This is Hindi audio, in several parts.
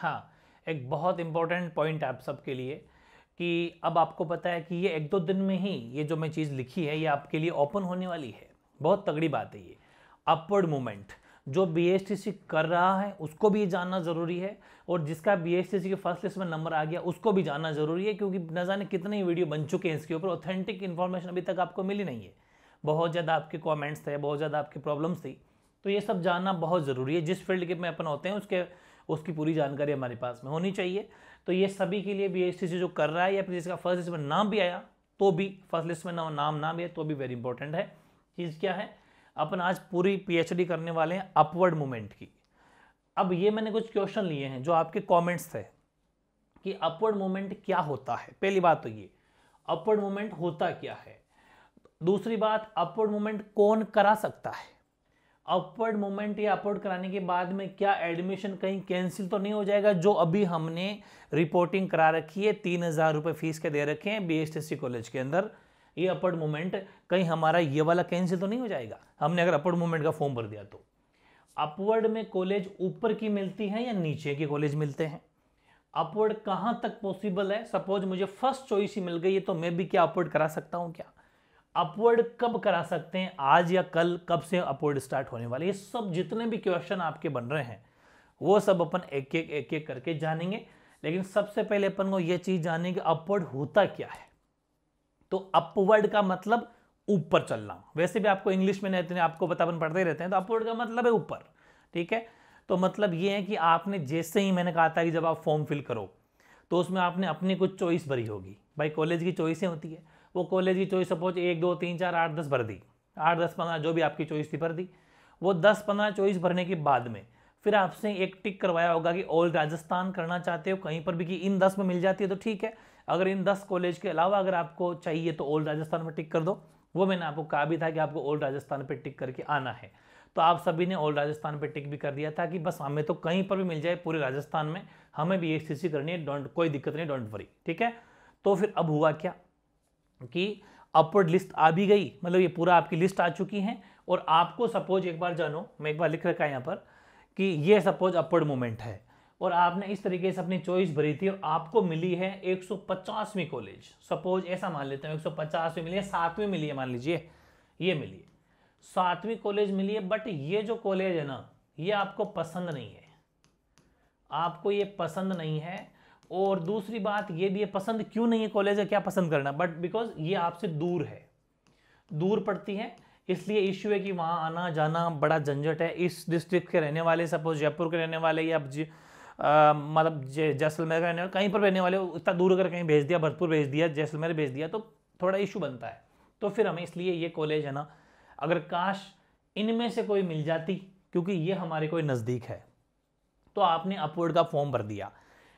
हाँ एक बहुत इंपॉर्टेंट पॉइंट आप सबके लिए कि अब आपको पता है कि ये एक दो दिन में ही ये जो मैं चीज़ लिखी है ये आपके लिए ओपन होने वाली है बहुत तगड़ी बात है ये अपवर्ड मूवमेंट जो बी कर रहा है उसको भी जानना ज़रूरी है और जिसका बी के फर्स्ट लिस्ट में नंबर आ गया उसको भी जानना ज़रूरी है क्योंकि न जाने कितने ही वीडियो बन चुके हैं इसके ऊपर ऑथेंटिक इन्फॉर्मेशन अभी तक आपको मिली नहीं है बहुत ज़्यादा आपके कमेंट्स थे बहुत ज़्यादा आपकी प्रॉब्लम्स थी तो ये सब जानना बहुत ज़रूरी है जिस फील्ड के में अपन होते हैं उसके उसकी पूरी जानकारी हमारे पास में होनी चाहिए तो ये सभी के लिए बी जो कर रहा है या फिर जिसका फर्स्ट लिस्ट में नाम भी आया तो भी फर्स्ट लिस्ट में नाम नाम ना भी है तो भी वेरी इंपॉर्टेंट है चीज़ क्या है अपन आज पूरी पीएचडी करने वाले हैं अपवर्ड मूवमेंट की अब ये मैंने कुछ क्वेश्चन लिए हैं जो आपके कॉमेंट्स थे कि अपवर्ड मूवमेंट क्या होता है पहली बात तो ये अपवर्ड मूवमेंट होता क्या है दूसरी बात अपवर्ड मूवमेंट कौन करा सकता है अपवर्ड मोमेंट या अपवर्ड कराने के बाद में क्या एडमिशन कहीं कैंसिल तो नहीं हो जाएगा जो अभी हमने रिपोर्टिंग करा रखी है तीन हज़ार रुपये फीस के दे रखे हैं बीएसटीसी कॉलेज के अंदर ये अपवर्ड मोमेंट कहीं हमारा ये वाला कैंसिल तो नहीं हो जाएगा हमने अगर अपवर्ड मोमेंट का फॉर्म भर दिया तो अपवर्ड में कॉलेज ऊपर की मिलती है या नीचे के कॉलेज मिलते हैं अपवर्ड कहाँ तक पॉसिबल है सपोज मुझे फर्स्ट चॉइस ही मिल गई है तो मैं भी क्या अपवर्ड करा सकता हूँ क्या अपवर्ड कब करा सकते हैं आज या कल कब से अपवर्ड स्टार्ट होने वाले ये सब जितने भी क्वेश्चन आपके बन रहे हैं वो सब अपन एक एक एक एक करके जानेंगे लेकिन सबसे पहले अपन को ये चीज़ जानेंगे अपवर्ड होता क्या है तो अपवर्ड का मतलब ऊपर चलना वैसे भी आपको इंग्लिश में नहीं आपको बतापन पढ़ते रहते हैं तो अपवर्ड का मतलब है ऊपर ठीक है तो मतलब ये है कि आपने जैसे ही मैंने कहा था कि जब आप फॉर्म फिल करो तो उसमें आपने अपनी कुछ चॉइस भरी होगी भाई कॉलेज की चॉइसें होती है वो कॉलेज की चॉइस सपोज एक दो तीन चार आठ दस भर दी आठ दस पंद्रह जो भी आपकी चॉइस थी भर दी वो दस पंद्रह चॉइस भरने के बाद में फिर आपसे एक टिक करवाया होगा कि ऑल राजस्थान करना चाहते हो कहीं पर भी कि इन दस में मिल जाती है तो ठीक है अगर इन दस कॉलेज के अलावा अगर आपको चाहिए तो ऑल राजस्थान में टिक कर दो वो मैंने आपको कहा भी था कि आपको ओल्ड राजस्थान पर टिक करके आना है तो आप सभी ने ओल्ड राजस्थान पे टिक भी कर दिया था कि बस हमें तो कहीं पर भी मिल जाए पूरे राजस्थान में हमें भी एक करनी है डोंट कोई दिक्कत नहीं डोंट वरी ठीक है तो फिर अब हुआ क्या कि अपवर्ड लिस्ट आ भी गई मतलब ये पूरा आपकी लिस्ट आ चुकी है और आपको सपोज एक बार जानो मैं एक बार लिख रखा है यहाँ पर कि ये सपोज अपवर्ड मोमेंट है और आपने इस तरीके से अपनी चॉइस भरी थी और आपको मिली है 150वीं कॉलेज सपोज ऐसा मान लेते हैं 150वीं मिली है सातवीं मिली है मान लीजिए ये मिली है सातवीं कॉलेज मिली है बट ये जो कॉलेज है ना ये आपको पसंद नहीं है आपको ये पसंद नहीं है और दूसरी बात ये भी है पसंद क्यों नहीं है कॉलेज है क्या पसंद करना बट बिकॉज ये आपसे दूर है दूर पड़ती है इसलिए इश्यू है कि वहाँ आना जाना बड़ा झंझट है इस डिस्ट्रिक्ट के रहने वाले सपोज जयपुर के रहने वाले या मतलब जैसलमेर का रहने वाले कहीं पर रहने वाले इतना दूर अगर कहीं भेज दिया भरतपुर भेज दिया जैसलमेर भेज दिया तो थोड़ा इशू बनता है तो फिर हमें इसलिए ये कॉलेज है ना अगर काश इनमें से कोई मिल जाती क्योंकि ये हमारे कोई नज़दीक है तो आपने अपवर्ड का फॉर्म भर दिया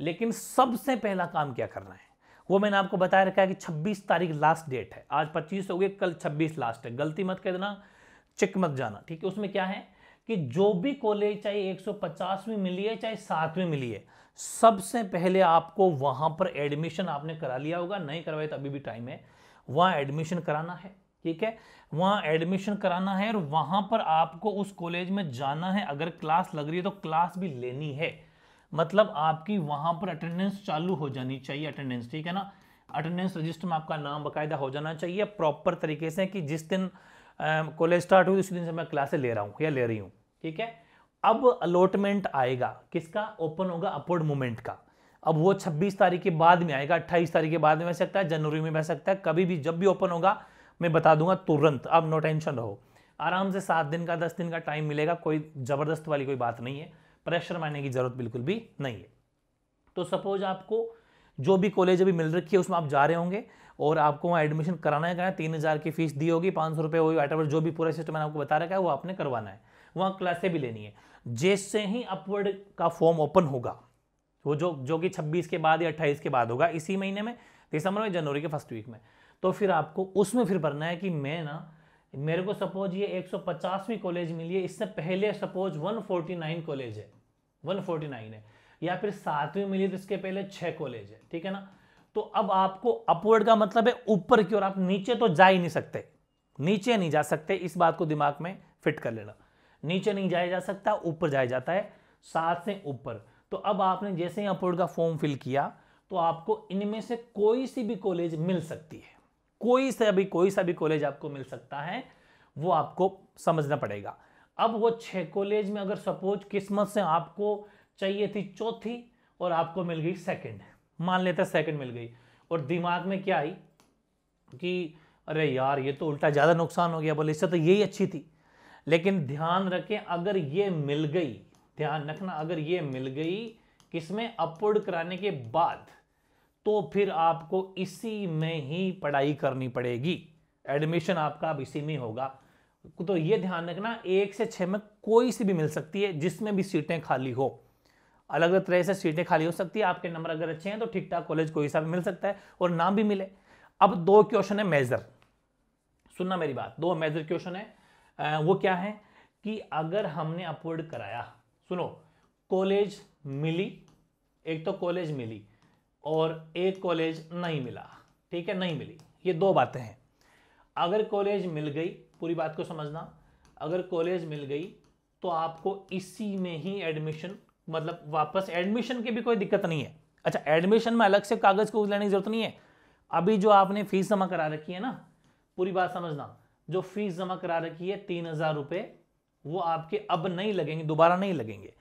लेकिन सबसे पहला काम क्या करना है वो मैंने आपको बताया रखा है कि 26 तारीख लास्ट डेट है आज 25 हो गई कल 26 लास्ट है गलती मत कर देना चिक मत जाना ठीक है उसमें क्या है कि जो भी कॉलेज चाहे एक 150वीं मिली है चाहे सातवीं मिली है सबसे पहले आपको वहां पर एडमिशन आपने करा लिया होगा नहीं करवाए तो अभी भी टाइम है वहां एडमिशन कराना है ठीक है वहां एडमिशन कराना है और वहां पर आपको उस कॉलेज में जाना है अगर क्लास लग रही है तो क्लास भी लेनी है मतलब आपकी वहाँ पर अटेंडेंस चालू हो जानी चाहिए अटेंडेंस ठीक है ना अटेंडेंस रजिस्टर में आपका नाम बाकायदा हो जाना चाहिए प्रॉपर तरीके से कि जिस दिन कॉलेज स्टार्ट हुई उसी दिन से मैं क्लासे ले रहा हूँ या ले रही हूँ ठीक है अब अलॉटमेंट आएगा किसका ओपन होगा अपवर्ड मूवमेंट का अब वो 26 तारीख के बाद में आएगा 28 तारीख के बाद में बह सकता है जनवरी में बह सकता है कभी भी जब भी ओपन होगा मैं बता दूंगा तुरंत अब नो टेंशन रहो आराम से सात दिन का दस दिन का टाइम मिलेगा कोई ज़बरदस्त वाली कोई बात नहीं है प्रेशर मारने की ज़रूरत बिल्कुल भी नहीं है तो सपोज आपको जो भी कॉलेज अभी मिल रखी है उसमें आप जा रहे होंगे और आपको वहाँ एडमिशन कराना है क्या तीन हज़ार की फीस दी होगी पाँच सौ रुपये होगी वाटर जो भी पूरा सिस्टम मैंने आपको बता रखा है वो आपने करवाना है वहाँ क्लासें भी लेनी है जैसे ही अपवर्ड का फॉर्म ओपन होगा वो जो जो कि छब्बीस के बाद या अट्ठाईस के बाद होगा इसी महीने में दिसंबर में जनवरी के फर्स्ट वीक में तो फिर आपको उसमें फिर भरना है कि मैं ना मेरे को सपोज ये एक कॉलेज मिली है इससे पहले सपोज वन कॉलेज है 149 है या फिर सातवीं मिली तो इसके पहले छह कॉलेज है ठीक है ना तो अब आपको अपवर्ड का मतलब है ऊपर की ओर आप नीचे तो जा ही नहीं सकते नीचे नहीं जा सकते इस बात को दिमाग में फिट कर लेना नीचे नहीं जाया जा सकता ऊपर जाया जाता है सात से ऊपर तो अब आपने जैसे ही अपवर्ड का फॉर्म फिल किया तो आपको इनमें से कोई सी भी कॉलेज मिल सकती है कोई सा भी कोई सा भी कॉलेज आपको मिल सकता है वो आपको समझना पड़ेगा अब वो छः कॉलेज में अगर सपोज किस्मत से आपको चाहिए थी चौथी और आपको मिल गई सेकंड मान लेते सेकंड मिल गई और दिमाग में क्या आई कि अरे यार ये तो उल्टा ज़्यादा नुकसान हो गया बोले इससे तो यही अच्छी थी लेकिन ध्यान रखें अगर ये मिल गई ध्यान रखना अगर ये मिल गई किसमें अपवर्ड कराने के बाद तो फिर आपको इसी में ही पढ़ाई करनी पड़ेगी एडमिशन आपका अब इसी में होगा तो ये ध्यान रखना एक से छः में कोई सी भी मिल सकती है जिसमें भी सीटें खाली हो अलग अलग तरह से सीटें खाली हो सकती है आपके नंबर अगर अच्छे हैं तो ठीक ठाक कॉलेज कोई सा भी मिल सकता है और नाम भी मिले अब दो क्वेश्चन है मेजर सुनना मेरी बात दो मेजर क्वेश्चन है वो क्या है कि अगर हमने अपवर्ड कराया सुनो कॉलेज मिली एक तो कॉलेज मिली और एक कॉलेज नहीं मिला ठीक है नहीं मिली ये दो बातें हैं अगर कॉलेज मिल गई पूरी बात को समझना अगर कॉलेज मिल गई तो आपको इसी में ही एडमिशन मतलब वापस एडमिशन की भी कोई दिक्कत नहीं है अच्छा एडमिशन में अलग से कागज को लेने की जरूरत नहीं है अभी जो आपने फीस जमा करा रखी है ना पूरी बात समझना जो फीस जमा करा रखी है तीन हजार रुपये वो आपके अब नहीं लगेंगे दोबारा नहीं लगेंगे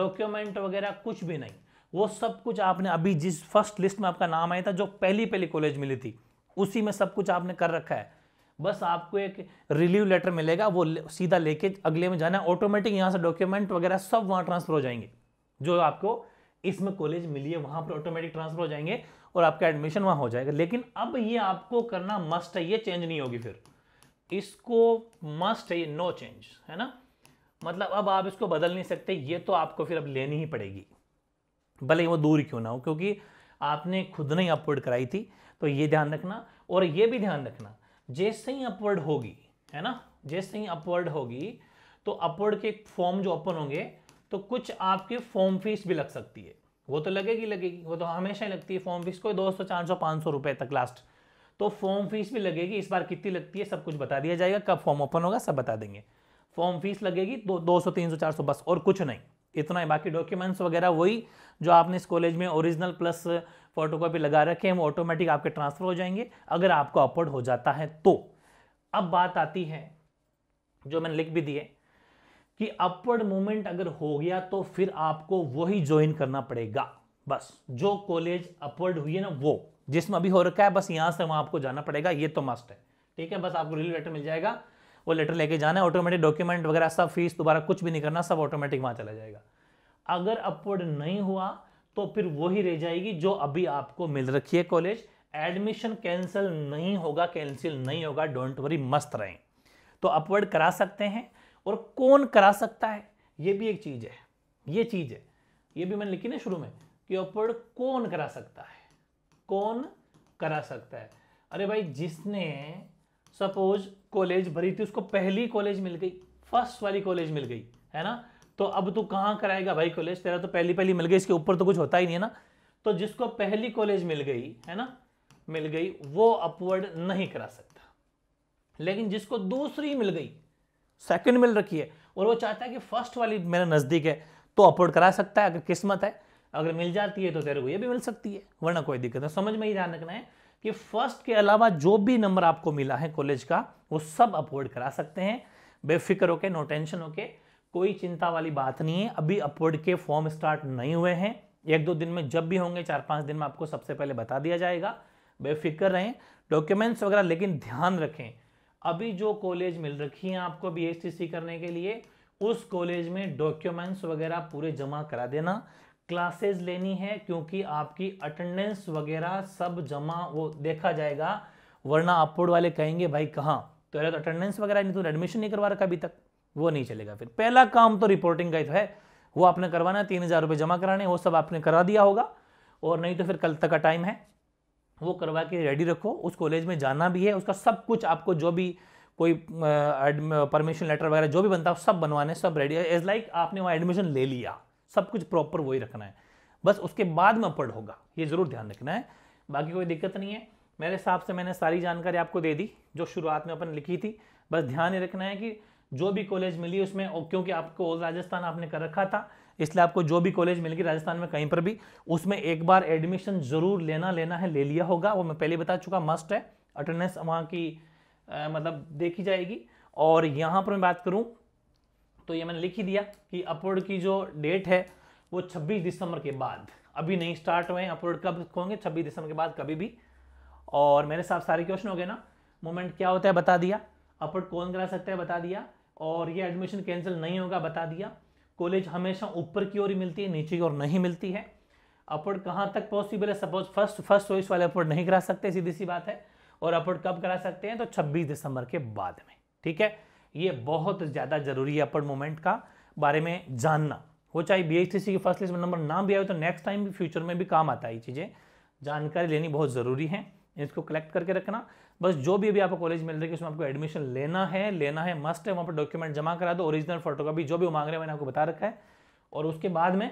डॉक्यूमेंट वगैरह कुछ भी नहीं वो सब कुछ आपने अभी जिस फर्स्ट लिस्ट में आपका नाम आया था जो पहली पहली कॉलेज मिली थी उसी में सब कुछ आपने कर रखा है बस आपको एक रिलीव लेटर मिलेगा वो सीधा लेके अगले में जाना ऑटोमेटिक यहाँ से डॉक्यूमेंट वगैरह सब वहाँ ट्रांसफर हो जाएंगे जो आपको इसमें कॉलेज मिली है वहाँ पर ऑटोमेटिक ट्रांसफर हो जाएंगे और आपका एडमिशन वहाँ हो जाएगा लेकिन अब ये आपको करना मस्ट है ये चेंज नहीं होगी फिर इसको मस्ट है ये नो चेंज है ना मतलब अब आप इसको बदल नहीं सकते ये तो आपको फिर अब लेनी ही पड़ेगी भले ही वो दूर क्यों ना हो क्योंकि आपने खुद नहीं अपलोड कराई थी तो ये ध्यान रखना और ये भी ध्यान रखना जैसे ही अपवर्ड होगी है ना जैसे ही अपवर्ड होगी तो अपवर्ड के फॉर्म जो ओपन होंगे तो कुछ आपके फॉर्म फीस भी लग सकती है वो तो लगेगी लगेगी वो तो हमेशा ही लगती है फॉर्म फीस कोई दो सौ चार सौ पाँच सौ रुपये तक लास्ट तो फॉर्म फीस भी लगेगी इस बार कितनी लगती है सब कुछ बता दिया जाएगा कब फॉर्म ओपन होगा सब बता देंगे फॉर्म फीस लगेगी दो दो सौ तीन सौ चार सौ बस और कुछ नहीं इतना ही बाकी डॉक्यूमेंट्स वगैरह वही जो आपने इस कॉलेज में ओरिजिनल प्लस फोटोकॉपी लगा रखे हैं वो ऑटोमेटिक आपके ट्रांसफ़र हो जाएंगे अगर आपको अपवर्ड हो जाता है तो अब बात आती है जो मैंने लिख भी दिए कि अपवर्ड मूवमेंट अगर हो गया तो फिर आपको वही ज्वाइन करना पड़ेगा बस जो कॉलेज अपवर्ड हुई है ना वो जिसमें अभी हो रखा है बस यहां से वहां आपको जाना पड़ेगा ये तो मस्ट है ठीक है बस आपको रिलेटर लेटर मिल जाएगा वो लेटर लेके जाना है ऑटोमेटिक डॉक्यूमेंट वगैरह सब फीस दोबारा कुछ भी नहीं करना सब ऑटोमेटिक वहाँ चला जाएगा अगर अपवर्ड नहीं हुआ तो फिर वही रह जाएगी जो अभी आपको मिल रखी है कॉलेज एडमिशन कैंसिल नहीं होगा कैंसिल नहीं होगा डोंट वरी मस्त रहें तो अपवर्ड करा सकते हैं और कौन करा सकता है ये भी एक चीज़ है ये चीज़ है ये भी मैंने लिखी ना शुरू में कि अपवर्ड कौन करा सकता है कौन करा सकता है अरे भाई जिसने सपोज कॉलेज भरी थी उसको पहली कॉलेज मिल गई फर्स्ट वाली कॉलेज मिल गई है ना तो अब तू कहाँ कराएगा भाई कॉलेज तेरा तो पहली पहली मिल गई इसके ऊपर तो कुछ होता ही नहीं है ना तो जिसको पहली कॉलेज मिल गई है ना मिल गई वो अपवर्ड नहीं करा सकता लेकिन जिसको दूसरी मिल गई सेकंड मिल रखी है और वो चाहता है कि फर्स्ट वाली मेरे नज़दीक है तो अपवर्ड करा सकता है अगर किस्मत है अगर मिल जाती है तो तेरे को ये भी मिल सकती है वरना कोई दिक्कत नहीं समझ में ही ध्यान रखना है कि फर्स्ट के अलावा जो भी नंबर आपको मिला है कॉलेज का वो सब अपवर्ड करा सकते हैं बेफिक्र होके नो टेंशन होके कोई चिंता वाली बात नहीं है अभी अपवर्ड के फॉर्म स्टार्ट नहीं हुए हैं एक दो दिन में जब भी होंगे चार पाँच दिन में आपको सबसे पहले बता दिया जाएगा बेफिक्र रहें डॉक्यूमेंट्स वगैरह लेकिन ध्यान रखें अभी जो कॉलेज मिल रखी हैं आपको बी करने के लिए उस कॉलेज में डॉक्यूमेंट्स वगैरह पूरे जमा करा देना क्लासेज लेनी है क्योंकि आपकी अटेंडेंस वगैरह सब जमा वो देखा जाएगा वरना अपवर्ड वाले कहेंगे भाई कहाँ तो अरे तो अटेंडेंस वगैरह नहीं तो एडमिशन नहीं करवा रखा अभी तक वो नहीं चलेगा फिर पहला काम तो रिपोर्टिंग का ही तो है वो आपने करवाना है तीन हज़ार रुपये जमा कराने वो सब आपने करा दिया होगा और नहीं तो फिर कल तक का टाइम है वो करवा के रेडी रखो उस कॉलेज में जाना भी है उसका सब कुछ आपको जो भी कोई परमिशन लेटर वगैरह जो भी बनता है सब बनवाने सब रेडी है एज लाइक आपने वहाँ एडमिशन ले लिया सब कुछ प्रॉपर वही रखना है बस उसके बाद में अपर्ड होगा ये जरूर ध्यान रखना है बाकी कोई दिक्कत नहीं है मेरे हिसाब से मैंने सारी जानकारी आपको दे दी जो शुरुआत में अपन लिखी थी बस ध्यान ही रखना है कि जो भी कॉलेज मिली उसमें क्योंकि आपको ऑल राजस्थान आपने कर रखा था इसलिए आपको जो भी कॉलेज मिल गई राजस्थान में कहीं पर भी उसमें एक बार एडमिशन जरूर लेना लेना है ले लिया होगा वो मैं पहले बता चुका मस्ट है अटेंडेंस वहाँ की आ, मतलब देखी जाएगी और यहाँ पर मैं बात करूँ तो ये मैंने लिख ही दिया कि अपलोड की जो डेट है वो 26 दिसंबर के बाद अभी नहीं स्टार्ट हुए हैं अपलोड कब होंगे 26 दिसंबर के बाद कभी भी और मेरे साथ सारे क्वेश्चन हो गए ना मोमेंट क्या होता है बता दिया अपलोड कौन करा सकता है बता दिया और ये एडमिशन कैंसिल नहीं होगा बता दिया कॉलेज हमेशा ऊपर की ओर ही मिलती है नीचे की ओर नहीं मिलती है अपलोड कहाँ तक पॉसिबल है सपोज फर्स्ट फर्स्ट चॉइस वाले अपलोड नहीं करा सकते सीधी सी बात है और अपलोड कब करा सकते हैं तो 26 दिसंबर के बाद में ठीक है ये बहुत ज़्यादा जरूरी है अपर मोमेंट का बारे में जानना वो चाहे बी की फर्स्ट लिस्ट में नंबर ना भी आए तो नेक्स्ट टाइम भी फ्यूचर में भी काम आता है ये चीज़ें जानकारी लेनी बहुत ज़रूरी है इसको कलेक्ट करके रखना बस जो भी अभी आपको कॉलेज मिल रही है उसमें आपको एडमिशन लेना है लेना है मस्ट है वहाँ पर डॉक्यूमेंट जमा करा दो ओरिजिनल भी जो भी मांग रहे हैं मैंने आपको बता रखा है और उसके बाद में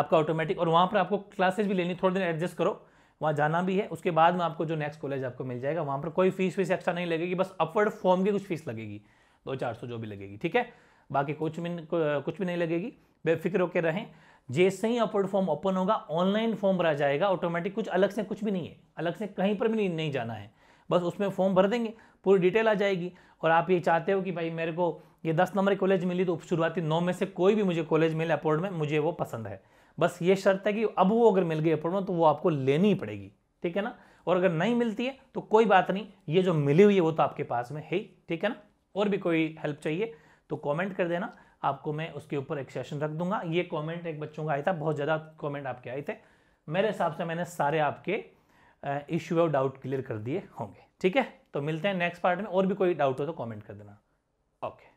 आपका ऑटोमेटिक और वहाँ पर आपको क्लासेज भी लेनी थोड़े दिन एडजस्ट करो वहाँ जाना भी है उसके बाद में आपको जो नेक्स्ट कॉलेज आपको मिल जाएगा वहाँ पर कोई फीस वीस एक्स्ट्रा नहीं लगेगी बस अपवर्ड फॉर्म की कुछ फीस लगेगी दो चार सौ जो भी लगेगी ठीक है बाकी कुछ भी कुछ भी नहीं लगेगी बेफिक्र होकर रहें जैसे ही अपवर्ड फॉर्म ओपन होगा ऑनलाइन फॉर्म भरा जाएगा ऑटोमेटिक कुछ अलग से कुछ भी नहीं है अलग से कहीं पर भी नहीं जाना है बस उसमें फॉर्म भर देंगे पूरी डिटेल आ जाएगी और आप ये चाहते हो कि भाई मेरे को ये दस नंबर कॉलेज मिली तो शुरुआती नौ में से कोई भी मुझे कॉलेज मिले अपवर्ड में मुझे वो पसंद है बस ये शर्त है कि अब वो अगर मिल गई अपॉइंटमेंट तो वो आपको लेनी ही पड़ेगी ठीक है ना और अगर नहीं मिलती है तो कोई बात नहीं ये जो मिली हुई है वो तो आपके पास में है ठीक है ना और भी कोई हेल्प चाहिए तो कॉमेंट कर देना आपको मैं उसके ऊपर एक सेशन रख दूंगा ये कॉमेंट एक बच्चों का आया था बहुत ज़्यादा कॉमेंट आपके आए थे मेरे हिसाब से मैंने सारे आपके इश्यू और डाउट क्लियर कर दिए होंगे ठीक है तो मिलते हैं नेक्स्ट पार्ट में और भी कोई डाउट हो तो कमेंट कर देना ओके